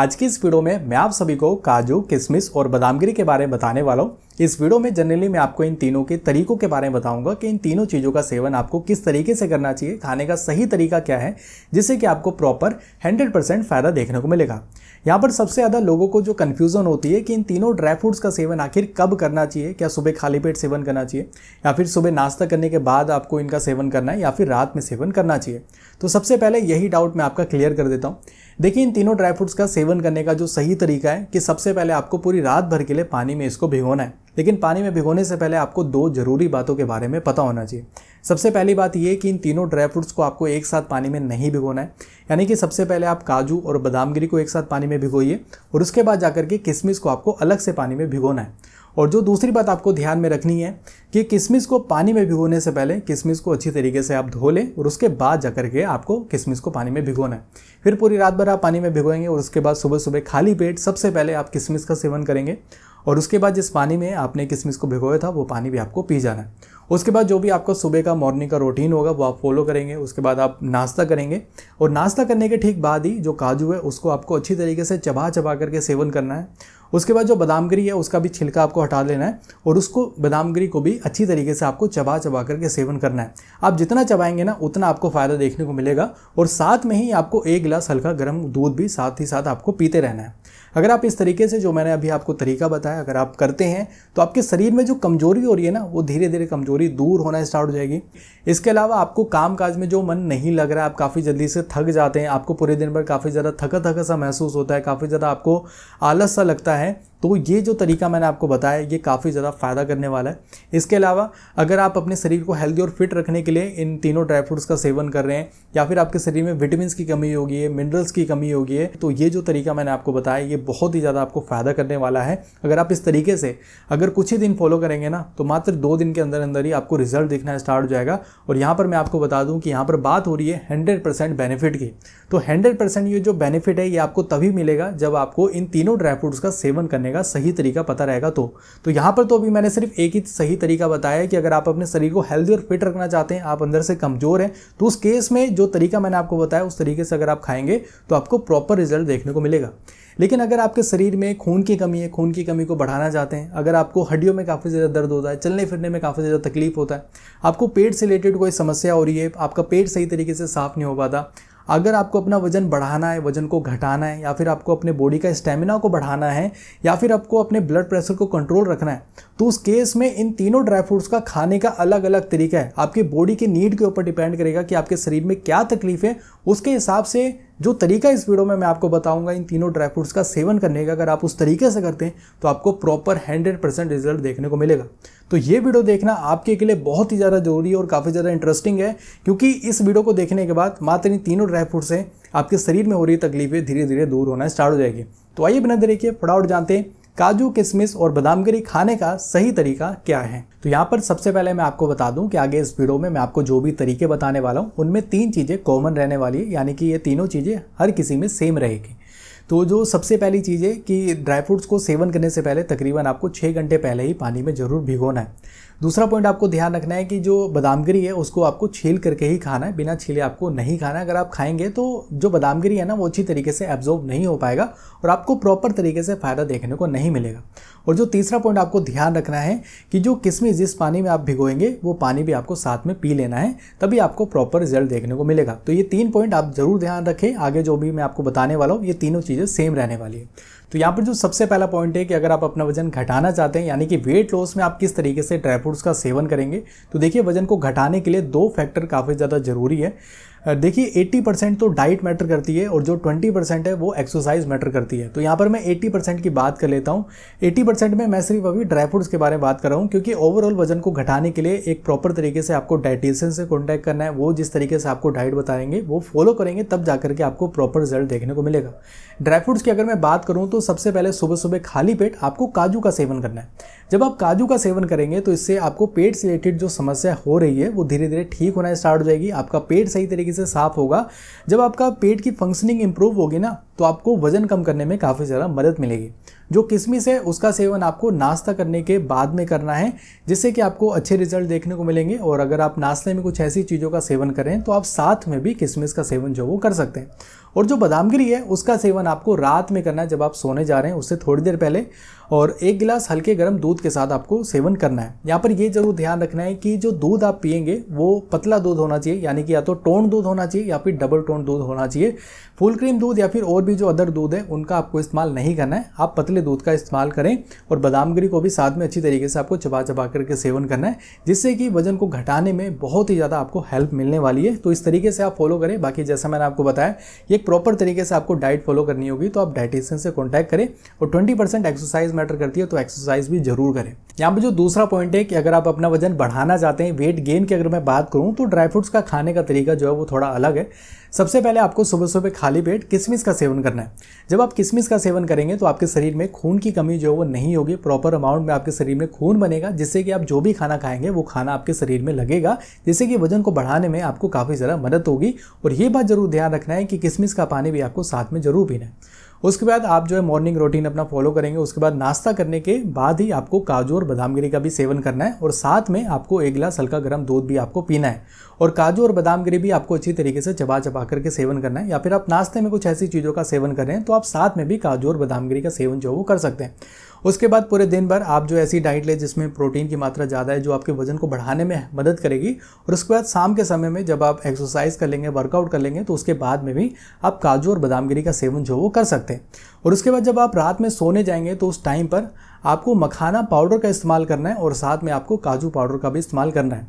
आज की इस वीडियो में मैं आप सभी को काजू किशमिश और बादामगिरी के बारे में बताने वाला हूँ इस वीडियो में जनरली मैं आपको इन तीनों के तरीकों के बारे में बताऊंगा कि इन तीनों चीज़ों का सेवन आपको किस तरीके से करना चाहिए खाने का सही तरीका क्या है जिससे कि आपको प्रॉपर 100% फ़ायदा देखने को मिलेगा यहाँ पर सबसे ज़्यादा लोगों को जो कन्फ्यूज़न होती है कि इन तीनों ड्राई फ्रूट्स का सेवन आखिर कब करना चाहिए क्या सुबह खाली पेट सेवन करना चाहिए या फिर सुबह नाश्ता करने के बाद आपको इनका सेवन करना है या फिर रात में सेवन करना चाहिए तो सबसे पहले यही डाउट मैं आपका क्लियर कर देता हूँ देखिए इन तीनों ड्राई फ्रूट्स का सेवन करने का जो सही तरीका है कि सबसे पहले आपको पूरी रात भर के लिए पानी में इसको भिगोना है लेकिन पानी में भिगोने से पहले आपको दो ज़रूरी बातों के बारे में पता होना चाहिए सबसे पहली बात यह कि इन तीनों ड्राई फ्रूट्स को आपको एक साथ पानी में नहीं भिगोना है यानी कि सबसे पहले आप काजू और गिरी को एक साथ पानी में भिगोइए और उसके बाद जाकर के किशमिश को आपको अलग से पानी में भिगोना है और जो दूसरी बात आपको ध्यान में रखनी है कि किशमिश को पानी में भिगोने से पहले किशमिश को अच्छी तरीके से आप धो लें और उसके बाद जा कर के आपको किशमिश को पानी में भिगोना है फिर पूरी रात भर आप पानी में भिगोएंगे और उसके बाद सुबह सुबह खाली पेट सबसे पहले आप किशमिश का सेवन करेंगे और उसके बाद जिस पानी में आपने किशमिश को भिगोया था वो पानी भी आपको पी जाना है उसके बाद जो भी आपका सुबह का मॉर्निंग का रूटीन होगा वो आप फॉलो करेंगे उसके बाद आप नाश्ता करेंगे और नाश्ता करने के ठीक बाद ही जो काजू है उसको आपको अच्छी तरीके से चबा चबा करके सेवन करना है उसके बाद जो बादाम गिरी है उसका भी छिलका आपको हटा लेना है और उसको बादाम गिरी को भी अच्छी तरीके से आपको चबा चबा करके सेवन करना है आप जितना चबाएंगे ना उतना आपको फ़ायदा देखने को मिलेगा और साथ में ही आपको एक गिलास हल्का गर्म दूध भी साथ ही साथ आपको पीते रहना है अगर आप इस तरीके से जो मैंने अभी आपको तरीका बताया अगर आप करते हैं तो आपके शरीर में जो कमज़ोरी हो रही है ना वो धीरे धीरे कमज़ोरी दूर होना स्टार्ट हो जाएगी इसके अलावा आपको काम काज में जो मन नहीं लग रहा है आप काफ़ी जल्दी से थक जाते हैं आपको पूरे दिन भर काफ़ी ज़्यादा थका थका सा महसूस होता है काफ़ी ज़्यादा आपको आलस सा लगता है है तो ये जो तरीका मैंने आपको बताया ये काफ़ी ज़्यादा फ़ायदा करने वाला है इसके अलावा अगर आप अपने शरीर को हेल्दी और फिट रखने के लिए इन तीनों ड्राई फ्रूट्स का सेवन कर रहे हैं या फिर आपके शरीर में विटामिन की कमी होगी है मिनरल्स की कमी होगी है तो ये जो तरीका मैंने आपको बताया ये बहुत ही ज़्यादा आपको फ़ायदा करने वाला है अगर आप इस तरीके से अगर कुछ ही दिन फॉलो करेंगे ना तो मात्र दो दिन के अंदर अंदर ही आपको रिजल्ट देखना स्टार्ट हो जाएगा और यहाँ पर मैं आपको बता दूँ कि यहाँ पर बात हो रही है हंड्रेड बेनिफिट की तो हंड्रेड ये जो बेनिफिट है ये आपको तभी मिलेगा जब आपको इन तीनों ड्राई फ्रूट्स का सेवन सेवन करने का सही तरीका पता रहेगा तो तो यहाँ पर तो अभी मैंने सिर्फ एक ही सही तरीका बताया है कि अगर आप अपने शरीर को हेल्दी और फिट रखना चाहते हैं आप अंदर से कमज़ोर हैं तो उस केस में जो तरीका मैंने आपको बताया उस तरीके से अगर आप खाएंगे तो आपको प्रॉपर रिजल्ट देखने को मिलेगा लेकिन अगर आपके शरीर में खून की कमी है खून की कमी को बढ़ाना चाहते हैं अगर आपको हड्डियों में काफ़ी ज़्यादा दर्द होता है चलने फिरने में काफ़ी ज़्यादा तकलीफ होता है आपको पेट से रिलेटेड कोई समस्या हो रही है आपका पेट सही तरीके से साफ़ नहीं हो पाता अगर आपको अपना वजन बढ़ाना है वजन को घटाना है या फिर आपको अपने बॉडी का स्टेमिना को बढ़ाना है या फिर आपको अपने ब्लड प्रेशर को कंट्रोल रखना है तो उस केस में इन तीनों ड्राई फ्रूट्स का खाने का अलग अलग तरीका है आपकी बॉडी के नीड के ऊपर डिपेंड करेगा कि आपके शरीर में क्या तकलीफ है उसके हिसाब से जो तरीका इस वीडियो में मैं आपको बताऊंगा इन तीनों ड्राई फ्रूट्स का सेवन करने का अगर आप उस तरीके से करते हैं तो आपको प्रॉपर हंड्रेड परसेंट रिजल्ट देखने को मिलेगा तो ये वीडियो देखना आपके के लिए बहुत ही ज़्यादा जरूरी है और काफ़ी ज़्यादा इंटरेस्टिंग है क्योंकि इस वीडियो को देखने के बाद मात्र इन तीनों ड्राई फ्रूट से आपके शरीर में हो रही तकलीफें धीरे धीरे दूर होना स्टार्ट हो जाएगी तो आइए बिना देखिए फटाउट जानते हैं काजू किशमिश और गिरी खाने का सही तरीका क्या है तो यहाँ पर सबसे पहले मैं आपको बता दूं कि आगे इस वीडियो में मैं आपको जो भी तरीके बताने वाला हूँ उनमें तीन चीज़ें कॉमन रहने वाली है यानी कि ये तीनों चीज़ें हर किसी में सेम रहेगी तो जो सबसे पहली चीज़ है कि ड्राई फ्रूट्स को सेवन करने से पहले तकरीबन आपको छः घंटे पहले ही पानी में ज़रूर भिगोना है दूसरा पॉइंट आपको ध्यान रखना है कि जो बादामगिरी है उसको आपको छील करके ही खाना है बिना छीले आपको नहीं खाना है अगर आप खाएंगे तो जो बादामगिरी है ना वो अच्छी तरीके से एब्जॉर्व नहीं हो पाएगा और आपको प्रॉपर तरीके से फ़ायदा देखने को नहीं मिलेगा और जो तीसरा पॉइंट आपको ध्यान रखना है कि जो किशमिश जिस पानी में आप भिगोएंगे वो पानी भी आपको साथ में पी लेना है तभी आपको प्रॉपर रिजल्ट देखने को मिलेगा तो ये तीन पॉइंट आप ज़रूर ध्यान रखें आगे जो भी मैं आपको बताने वाला हूँ ये तीनों चीज़ें सेम रहने वाली है तो यहाँ पर जो सबसे पहला पॉइंट है कि अगर आप अपना वजन घटाना चाहते हैं यानी कि वेट लॉस में आप किस तरीके से ड्राई फ्रूट्स का सेवन करेंगे तो देखिए वजन को घटाने के लिए दो फैक्टर काफ़ी ज़्यादा ज़रूरी है देखिए 80 परसेंट तो डाइट मैटर करती है और जो 20 परसेंट है वो एक्सरसाइज मैटर करती है तो यहाँ पर मैं 80 परसेंट की बात कर लेता हूँ 80 परसेंट में मैं सिर्फ अभी ड्राई फ्रूट्स के बारे में बात कर रहा हूँ क्योंकि ओवरऑल वजन को घटाने के लिए एक प्रॉपर तरीके से आपको डाइटिशियन से कॉन्टैक्ट करना है वो जिस तरीके से आपको डाइट बताएंगे वो फॉलो करेंगे तब जा करके आपको प्रॉपर रिजल्ट देखने को मिलेगा ड्राई फ्रूट्स की अगर मैं बात करूँ तो सबसे पहले सुबह सुबह खाली पेट आपको काजू का सेवन करना है जब आप काजू का सेवन करेंगे तो इससे आपको पेट से रिलेटेड जो समस्या हो रही है वो धीरे धीरे ठीक होना स्टार्ट हो जाएगी आपका पेट सही तरीके तरीके से साफ होगा जब आपका पेट की फंक्शनिंग इंप्रूव होगी ना तो आपको वजन कम करने में काफ़ी ज़्यादा मदद मिलेगी जो किशमिश है उसका सेवन आपको नाश्ता करने के बाद में करना है जिससे कि आपको अच्छे रिजल्ट देखने को मिलेंगे और अगर आप नाश्ते में कुछ ऐसी चीज़ों का सेवन करें तो आप साथ में भी किशमिश का सेवन जो वो कर सकते हैं और जो बादामगिरी है उसका सेवन आपको रात में करना है जब आप सोने जा रहे हैं उससे थोड़ी देर पहले और एक गिलास हल्के गर्म दूध के साथ आपको सेवन करना है यहाँ पर ये जरूर ध्यान रखना है कि जो दूध आप पियेंगे वो पतला दूध होना चाहिए यानी कि या तो टोन दूध होना चाहिए या फिर डबल टोन दूध होना चाहिए फुल क्रीम दूध या फिर और और भी जो अदर दूध है उनका आपको इस्तेमाल नहीं करना है आप पतले दूध का इस्तेमाल करें और बादामगिरी को भी साथ में अच्छी तरीके से आपको चबा चबा करके सेवन करना है जिससे कि वजन को घटाने में बहुत ही ज़्यादा आपको हेल्प मिलने वाली है तो इस तरीके से आप फॉलो करें बाकी जैसा मैंने आपको बताया ये एक प्रॉपर तरीके से आपको डाइट फॉलो करनी होगी तो आप डाइटिशियन से कॉन्टैक्ट करें और ट्वेंटी एक्सरसाइज मैटर करती है तो एक्सरसाइज भी जरूर करें यहाँ पर जो दूसरा पॉइंट है कि अगर आप अपना वजन बढ़ाना चाहते हैं वेट गेन की अगर मैं बात करूँ तो ड्राई फ्रूट्स का खाने का तरीका जो है वो थोड़ा अलग है सबसे पहले आपको सुबह सुबह खाली पेट किसमिस का सेवन करना है जब आप किसमिस का सेवन करेंगे तो आपके शरीर में खून की कमी जो है वो नहीं होगी प्रॉपर अमाउंट में आपके शरीर में खून बनेगा जिससे कि आप जो भी खाना खाएंगे वो खाना आपके शरीर में लगेगा जिससे कि वजन को बढ़ाने में आपको काफ़ी ज़रा मदद होगी और ये बात ज़रूर ध्यान रखना है कि किसमिस का पानी भी आपको साथ में ज़रूर पीना है उसके बाद आप जो है मॉर्निंग रूटीन अपना फॉलो करेंगे उसके बाद नाश्ता करने के बाद ही आपको काजू और बादाम गिरी का भी सेवन करना है और साथ में आपको एक गिलास हल्का गर्म दूध भी आपको पीना है और काजू और बादाम गिरी भी आपको अच्छी तरीके से चबा चबा करके सेवन करना है या फिर आप नाश्ते में कुछ ऐसी चीज़ों का सेवन कर रहे हैं तो आप साथ में भी काजू और बादाम गिरी का सेवन जो है वो कर सकते हैं उसके बाद पूरे दिन भर आप जो ऐसी डाइट लें जिसमें प्रोटीन की मात्रा ज़्यादा है जो आपके वजन को बढ़ाने में मदद करेगी और उसके बाद शाम के समय में जब आप एक्सरसाइज कर लेंगे वर्कआउट कर लेंगे तो उसके बाद में भी आप काजू और बादामगिरी का सेवन जो वो कर सकते हैं और उसके बाद जब आप रात में सोने जाएंगे तो उस टाइम पर आपको मखाना पाउडर का इस्तेमाल करना है और साथ में आपको काजू पाउडर का भी इस्तेमाल करना है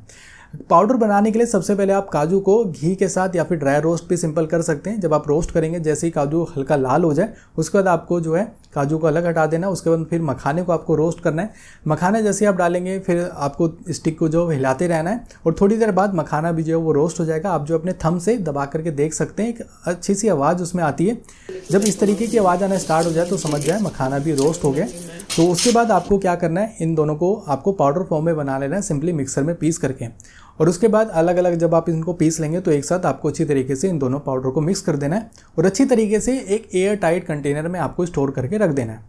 पाउडर बनाने के लिए सबसे पहले आप काजू को घी के साथ या फिर ड्राई रोस्ट भी सिंपल कर सकते हैं जब आप रोस्ट करेंगे जैसे ही काजू हल्का लाल हो जाए उसके बाद आपको जो है काजू को अलग हटा देना उसके बाद फिर मखाने को आपको रोस्ट करना है मखाना जैसे आप डालेंगे फिर आपको स्टिक को जो हिलाते रहना है और थोड़ी देर बाद मखाना भी जो है वो रोस्ट हो जाएगा आप जो अपने थम से दबा करके देख सकते हैं एक अच्छी सी आवाज़ उसमें आती है जब इस तरीके की आवाज़ आना स्टार्ट हो जाए तो समझ जाए मखाना भी रोस्ट हो गया तो उसके बाद आपको क्या करना है इन दोनों को आपको पाउडर फॉर्म में बना लेना है सिंपली मिक्सर में पीस करके और उसके बाद अलग अलग जब आप इनको पीस लेंगे तो एक साथ आपको अच्छी तरीके से इन दोनों पाउडर को मिक्स कर देना है और अच्छी तरीके से एक एयर टाइट कंटेनर में आपको स्टोर करके रख देना है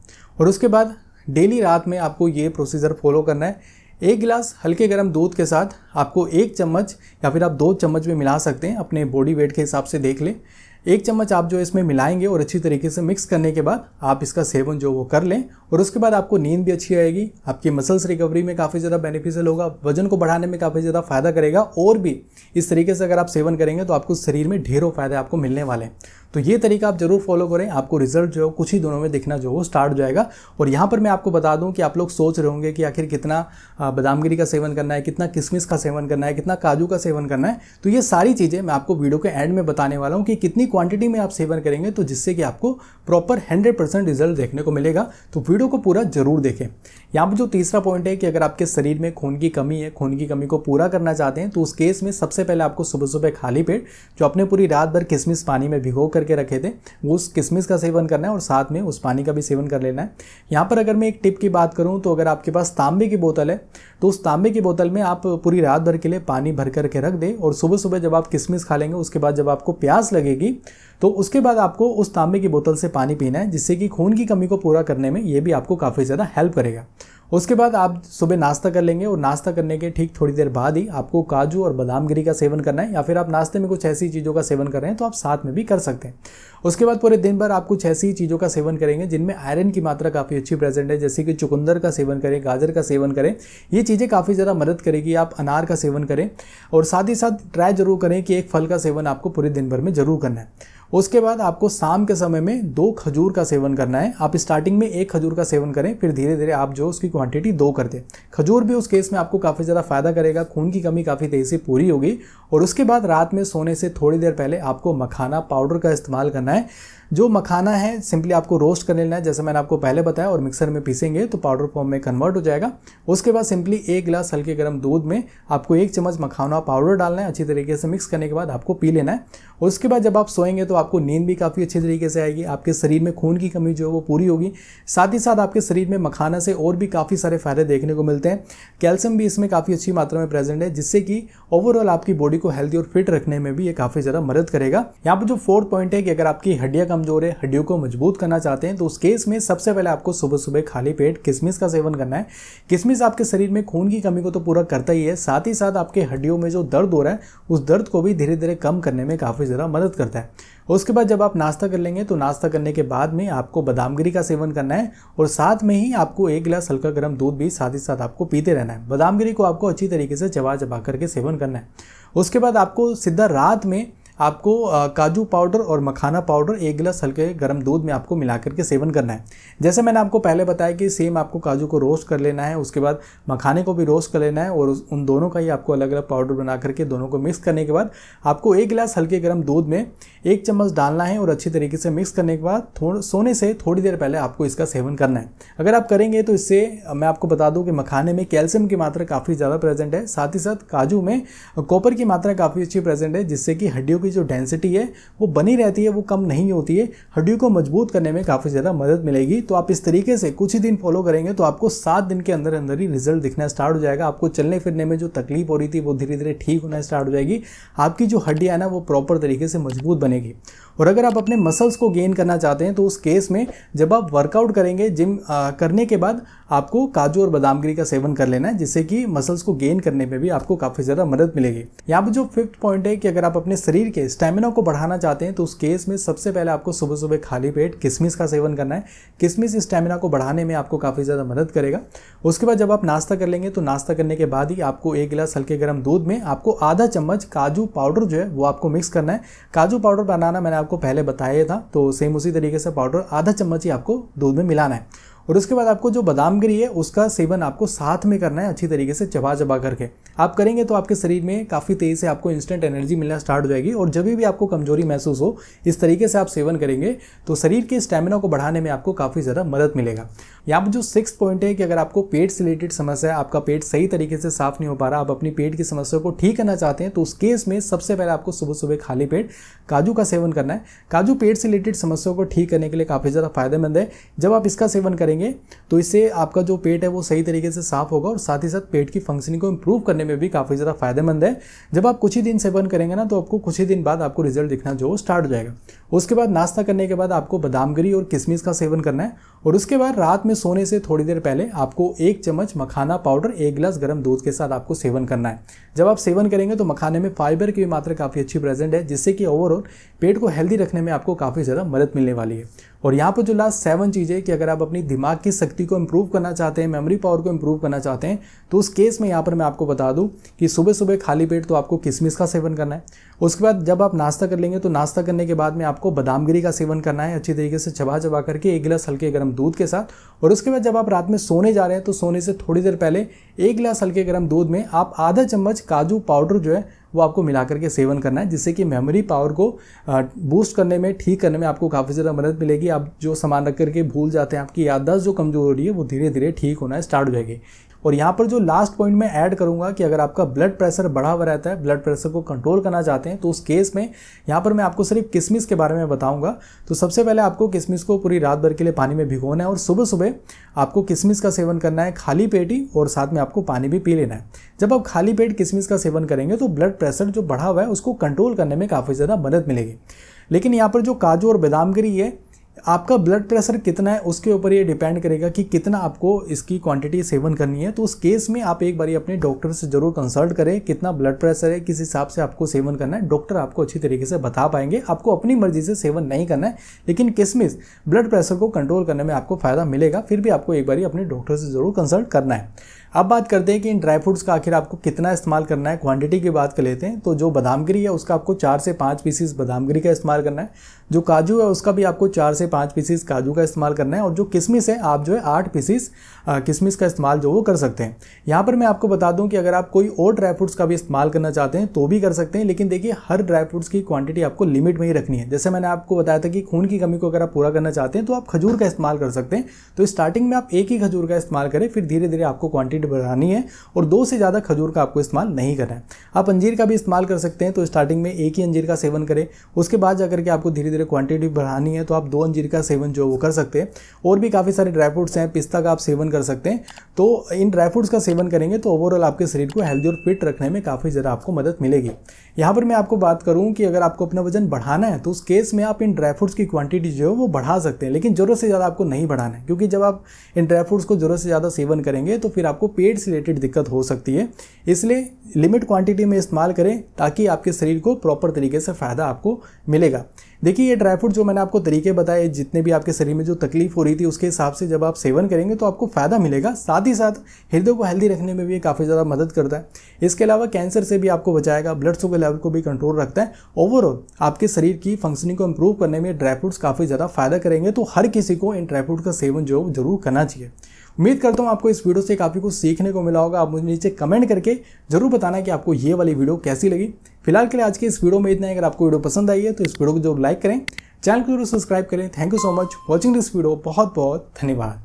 और उसके बाद डेली रात में आपको ये प्रोसीजर फॉलो करना है एक गिलास हल्के गर्म दूध के साथ आपको एक चम्मच या फिर आप दो चम्मच भी मिला सकते हैं अपने बॉडी वेट के हिसाब से देख लें एक चम्मच आप जो इसमें मिलाएंगे और अच्छी तरीके से मिक्स करने के बाद आप इसका सेवन जो वो कर लें और उसके बाद आपको नींद भी अच्छी आएगी आपकी मसल्स रिकवरी में काफ़ी ज़्यादा बेनिफिशियल होगा वजन को बढ़ाने में काफ़ी ज़्यादा फ़ायदा करेगा और भी इस तरीके से अगर आप सेवन करेंगे तो आपको शरीर में ढेरों फ़ायदे आपको मिलने वाले हैं तो ये तरीका आप जरूर फॉलो करें आपको रिजल्ट जो कुछ ही दिनों में दिखना जो हो स्टार्ट हो जाएगा और यहाँ पर मैं आपको बता दूँ कि आप लोग सोच रहे होंगे कि आखिर कितना बादामगिरी का सेवन करना है कितना किसमिस का सेवन करना है कितना काजू का सेवन करना है तो ये सारी चीज़ें मैं आपको वीडियो के एंड में बताने वाला हूँ कि कितनी क्वांटिटी में आप सेवन करेंगे तो जिससे कि आपको प्रॉपर हंड्रेड रिजल्ट देखने को मिलेगा तो वीडियो को पूरा जरूर देखें यहाँ पर जो तीसरा पॉइंट है कि अगर आपके शरीर में खून की कमी है खून की कमी को पूरा करना चाहते हैं तो उस केस में सबसे पहले आपको सुबह सुबह खाली पेट जो अपने पूरी रात भर किसमिस पानी में भिगो कर करके रखे थे वो उस किसमिस का सेवन करना है और साथ में उस पानी का भी सेवन कर लेना है यहाँ पर अगर मैं एक टिप की बात करूँ तो अगर आपके पास तांबे की बोतल है तो उस तांबे की बोतल में आप पूरी रात भर के लिए पानी भर करके रख दें और सुबह सुबह जब आप किसमिस खा लेंगे उसके बाद जब आपको प्यास लगेगी तो उसके बाद आपको उस तांबे की बोतल से पानी पीना है जिससे कि खून की कमी को पूरा करने में ये भी आपको काफ़ी ज़्यादा हेल्प करेगा उसके बाद आप सुबह नाश्ता कर लेंगे और नाश्ता करने के ठीक थोड़ी देर बाद ही आपको काजू और बादाम गिरी का सेवन करना है या फिर आप नाश्ते में कुछ ऐसी चीज़ों का सेवन कर रहे हैं तो आप साथ में भी कर सकते हैं उसके बाद पूरे दिन भर आप कुछ ऐसी चीज़ों का सेवन करेंगे जिनमें आयरन की मात्रा काफ़ी अच्छी प्रेजेंट है जैसे कि चुकंदर का सेवन करें गाजर का सेवन करें ये चीज़ें काफ़ी ज़्यादा मदद करेगी आप अनार का सेवन करें और साथ ही साथ ट्राई जरूर करें कि एक फल का सेवन आपको पूरे दिन भर में जरूर करना है उसके बाद आपको शाम के समय में दो खजूर का सेवन करना है आप स्टार्टिंग में एक खजूर का सेवन करें फिर धीरे धीरे आप जो उसकी क्वांटिटी दो कर दें खजूर भी उस केस में आपको काफ़ी ज़्यादा फायदा करेगा खून की कमी काफ़ी तेज़ी से पूरी होगी और उसके बाद रात में सोने से थोड़ी देर पहले आपको मखाना पाउडर का इस्तेमाल करना है जो मखाना है सिंपली आपको रोस्ट कर लेना है जैसे मैंने आपको पहले बताया और मिक्सर में पीसेंगे तो पाउडर फॉर्म में कन्वर्ट हो जाएगा उसके बाद सिंपली एक गिलास हल्के गर्म दूध में आपको एक चम्मच मखाना पाउडर डालना है अच्छी तरीके से मिक्स करने के बाद आपको पी लेना है उसके बाद जब आप सोएंगे तो आपको नींद भी काफ़ी अच्छी तरीके से आएगी आपके शरीर में खून की कमी जो है वो पूरी होगी साथ ही साथ आपके शरीर में मखाना से और भी काफ़ी सारे फ़ायदे देखने को मिलते हैं कैल्शियम भी इसमें काफ़ी अच्छी मात्रा में प्रेजेंट है जिससे कि ओवरऑल आपकी बॉडी को हेल्दी और फिट रखने में भी ये काफ़ी ज़्यादा मदद करेगा यहाँ पर जो फोर्थ पॉइंट है कि अगर आपकी हड्डियाँ कम कमज़ोर है हड्डियों को मजबूत करना चाहते हैं तो उस केस में सबसे पहले आपको सुबह सुबह खाली पेट किसमिस का सेवन करना है किसमिस आपके शरीर में खून की कमी को तो पूरा करता ही है साथ ही साथ आपके हड्डियों में जो दर्द हो रहा है उस दर्द को भी धीरे धीरे कम करने में काफ़ी ज़्यादा मदद करता है उसके बाद जब आप नाश्ता कर लेंगे तो नाश्ता करने के बाद में आपको बादामगिरी का सेवन करना है और साथ में ही आपको एक गिलास हल्का गर्म दूध भी साथ ही साथ आपको पीते रहना है बादामगिरी को आपको अच्छी तरीके से चबा चबा करके सेवन करना है उसके बाद आपको सीधा रात में आपको काजू पाउडर और मखाना पाउडर एक गिलास हल्के गर्म दूध में आपको मिला करके सेवन करना है जैसे मैंने आपको पहले बताया कि सेम आपको काजू को रोस्ट कर लेना है उसके बाद मखाने को भी रोस्ट कर लेना है और उन दोनों का ही आपको अलग अलग पाउडर बना करके दोनों को मिक्स करने के बाद आपको एक गिलास हल्के गर्म दूध में एक चम्मच डालना है और अच्छी तरीके से मिक्स करने के बाद थोड़ा सोने से थोड़ी देर पहले आपको इसका सेवन करना है अगर आप करेंगे तो इससे मैं आपको बता दूँ कि मखाने में कैल्शियम की मात्रा काफ़ी ज़्यादा प्रेजेंट है साथ ही साथ काजू में कॉपर की मात्रा काफ़ी अच्छी प्रेजेंट है जिससे कि हड्डियों की जो डेंसिटी है वो बनी रहती है वो कम नहीं होती है हड्डियों को मजबूत करने में काफ़ी ज़्यादा मदद मिलेगी तो आप इस तरीके से कुछ ही दिन फॉलो करेंगे तो आपको सात दिन के अंदर अंदर ही रिजल्ट दिखना स्टार्ट हो जाएगा आपको चलने फिरने में जो तकलीफ हो रही थी वो धीरे धीरे ठीक होना स्टार्ट हो जाएगी आपकी जो हड्डियाँ ना वो प्रॉपर तरीके से मजबूत बनेगी और अगर आप अपने मसल्स को गेन करना चाहते हैं तो उस केस में जब आप वर्कआउट करेंगे जिम आ, करने के बाद आपको काजू और बादाम गिरी का सेवन कर लेना है जिससे कि मसल्स को गेन करने में भी आपको काफ़ी ज़्यादा मदद मिलेगी यहाँ पर जो फिफ्थ पॉइंट है कि अगर आप अपने शरीर के स्टेमिना को बढ़ाना चाहते हैं तो उस केस में सबसे पहले आपको सुबह सुबह खाली पेट किसमिस का सेवन करना है किसमिस स्टेमिना को बढ़ाने में आपको काफ़ी ज़्यादा मदद करेगा उसके बाद जब आप नाश्ता कर लेंगे तो नाश्ता करने के बाद ही आपको एक गिलास हल्के गर्म दूध में आपको आधा चम्मच काजू पाउडर जो है वो आपको मिक्स करना है काजू पाउडर बनाना मैंने आपको पहले बताया था तो सेम उसी तरीके से पाउडर आधा चम्मच ही आपको दूध में मिलाना है और उसके बाद आपको जो बादाम गिरी है उसका सेवन आपको साथ में करना है अच्छी तरीके से चबा चबा करके आप करेंगे तो आपके शरीर में काफ़ी तेज़ी से आपको इंस्टेंट एनर्जी मिलना स्टार्ट हो जाएगी और जब भी आपको कमजोरी महसूस हो इस तरीके से आप सेवन करेंगे तो शरीर के स्टेमिना को बढ़ाने में आपको काफ़ी ज़्यादा मदद मिलेगा यहाँ पर जो सिक्स पॉइंट है कि अगर आपको पेट से रिलेटेड समस्या है आपका पेट सही तरीके से साफ नहीं हो पा रहा आप अपनी पेट की समस्या को ठीक करना चाहते हैं तो उस केस में सबसे पहले आपको सुबह सुबह खाली पेट काजू का सेवन करना है काजू पेट से रिलेटेड समस्याओं को ठीक करने के लिए काफ़ी ज़्यादा फायदेमंद है जब आप इसका सेवन करेंगे करेंगे तो इससे आपका जो पेट है वो सही तरीके से साफ होगा और साथ ही साथ पेट की फंक्शनिंग को इम्प्रूव करने में भी काफ़ी ज़्यादा फायदेमंद है जब आप कुछ ही दिन सेवन करेंगे ना तो आपको कुछ ही दिन बाद आपको रिजल्ट दिखना जो स्टार्ट हो जाएगा उसके बाद नाश्ता करने के बाद आपको बादामगिरी और किशमिश का सेवन करना है और उसके बाद रात में सोने से थोड़ी देर पहले आपको एक चम्मच मखाना पाउडर एक गिलास गर्म दूध के साथ आपको सेवन करना है जब आप सेवन करेंगे तो मखाने में फाइबर की मात्रा काफ़ी अच्छी प्रेजेंट है जिससे कि ओवरऑल पेट को हेल्दी रखने में आपको काफ़ी ज़्यादा मदद मिलने वाली है और यहाँ पर जो लास्ट सेवन चीज़ है कि अगर आप अपनी दिमाग की शक्ति को इम्प्रूव करना चाहते हैं मेमोरी पावर को इम्प्रूव करना चाहते हैं तो उस केस में यहाँ पर मैं आपको बता दूँ कि सुबह सुबह खाली पेट तो आपको किसमिस का सेवन करना है उसके बाद जब आप नाश्ता कर लेंगे तो नाश्ता करने के बाद में आपको बादामगिरी का सेवन करना है अच्छी तरीके से चबा चबा करके एक गिलास हल्के गर्म दूध के साथ और उसके बाद जब आप रात में सोने जा रहे हैं तो सोने से थोड़ी देर पहले एक गिलास हल्के गर्म दूध में आप आधा चम्मच काजू पाउडर जो है वो आपको मिला करके सेवन करना है जिससे कि मेमोरी पावर को बूस्ट करने में ठीक करने में आपको काफ़ी ज़्यादा मदद मिलेगी आप जो सामान रख करके भूल जाते हैं आपकी याददाश्त जो कमज़ोर हो रही है वो धीरे धीरे ठीक होना स्टार्ट हो जाएगी और यहाँ पर जो लास्ट पॉइंट मैं ऐड करूँगा कि अगर आपका ब्लड प्रेशर बढ़ा हुआ रहता है ब्लड प्रेशर को कंट्रोल करना चाहते हैं तो उस केस में यहाँ पर मैं आपको सिर्फ किसमिस के बारे में बताऊँगा तो सबसे पहले आपको किसमिस को पूरी रात भर के लिए पानी में भिगोना है और सुबह सुबह आपको किसमिस का सेवन करना है खाली पेट ही और साथ में आपको पानी भी पी लेना है जब आप खाली पेट किसमिस का सेवन करेंगे तो ब्लड प्रेशर जो बढ़ा हुआ है उसको कंट्रोल करने में काफ़ी ज़्यादा मदद मिलेगी लेकिन यहाँ पर जो काजू और बादाम गिरी है आपका ब्लड प्रेशर कितना है उसके ऊपर ये डिपेंड करेगा कि कितना आपको इसकी क्वांटिटी सेवन करनी है तो उस केस में आप एक बारी अपने डॉक्टर से ज़रूर कंसल्ट करें कितना ब्लड प्रेशर है किस हिसाब से आपको सेवन करना है डॉक्टर आपको अच्छी तरीके से बता पाएंगे आपको अपनी मर्जी से सेवन नहीं करना है लेकिन किसमिस ब्लड प्रेशर को कंट्रोल करने में आपको फ़ायदा मिलेगा फिर भी आपको एक बार अपने डॉक्टर से ज़रूर कंसल्ट करना है अब बात करते हैं कि इन ड्राई फ्रूट्स का आखिर आपको कितना इस्तेमाल करना है क्वांटिटी की बात कर लेते हैं तो जो बादामगिरी है उसका आपको चार से पाँच पीसीस बादामगिरी का इस्तेमाल करना है जो काजू है उसका भी आपको चार से पाँच पीसीस काजू का इस्तेमाल करना है और जो किसमिस है आप जो है आठ पीसीस किसमिस का इस्तेमाल जो वो कर सकते हैं यहाँ पर मैं आपको बता दूँ कि अगर आप कोई और ड्राई फ्रूट्स का भी इस्तेमाल करना चाहते हैं तो भी कर सकते हैं लेकिन देखिए हर ड्राई फ्रूट्स की क्वांटिटी आपको लिमिट में ही रखनी है जैसे मैंने आपको बताया था कि खून की कमी को अगर आप पूरा करना चाहते हैं तो आप खजूर का इस्तेमाल कर सकते हैं तो स्टार्टिंग में आप एक ही खजूर का इस्तेमाल करें फिर धीरे धीरे आपको क्वांटिटी बढ़ानी है और दो से ज़्यादा खजूर का आपको इस्तेमाल नहीं करना है आप अंजीर का भी इस्तेमाल कर सकते हैं तो स्टार्टिंग में एक ही अंजीर का सेवन करें उसके बाद जाकर के आपको धीरे धीरे क्वांटिटी बढ़ानी है तो आप दो अंजीर का सेवन जो वो कर सकते हैं और भी काफ़ी सारे ड्राई फ्रूट्स हैं पिस्ता का आप सेवन कर सकते हैं तो इन ड्राई फ्रूट्स का सेवन करेंगे तो ओवरऑल आपके शरीर को हेल्दी और फिट रखने में काफ़ी ज़्यादा आपको मदद मिलेगी यहाँ पर मैं आपको बात करूँ कि अगर आपको अपना वजन बढ़ाना है तो उस केस में आप इन ड्राई फ्रूट्स की क्वांटिटी जो है वो बढ़ा सकते हैं लेकिन ज़रूरत से ज़्यादा आपको नहीं बढ़ाना है क्योंकि जब आप इन ड्राई फ्रूट्स को ज़रूरत से ज़्यादा सेवन करेंगे तो फिर आपको पेट से रिलेटेड दिक्कत हो सकती है इसलिए लिमिट क्वांटिटी में इस्तेमाल करें ताकि आपके शरीर को प्रॉपर तरीके से फ़ायदा आपको मिलेगा देखिए ये ड्राई फ्रूट जो मैंने आपको तरीके बताए जितने भी आपके शरीर में जो तकलीफ हो रही थी उसके हिसाब से जब आप सेवन करेंगे तो आपको फ़ायदा मिलेगा साथ ही साथ हृदय को हेल्दी रखने में भी ये काफ़ी ज़्यादा मदद करता है इसके अलावा कैंसर से भी आपको बचाएगा ब्लड शुगर लेवल को भी कंट्रोल रखता है ओवरऑल आपके शरीर की फंक्शनिंग को इम्प्रूव करने में ड्राई फ्रूट्स काफ़ी ज़्यादा फायदा करेंगे तो हर किसी को इन ड्राई फ्रूट का सेवन जो जरूर करना चाहिए उम्मीद करता हूँ आपको इस वीडियो से काफ़ी कुछ सीखने को मिला होगा आप मुझे नीचे कमेंट करके जरूर बताना कि आपको ये वाली वीडियो कैसी लगी फिलहाल के लिए आज के इस वीडियो में इतना है अगर आपको वीडियो पसंद आई है तो इस वीडियो को जरूर लाइक करें चैनल को जरूर सब्सक्राइब करें thank you so much watching this video बहुत बहुत धन्यवाद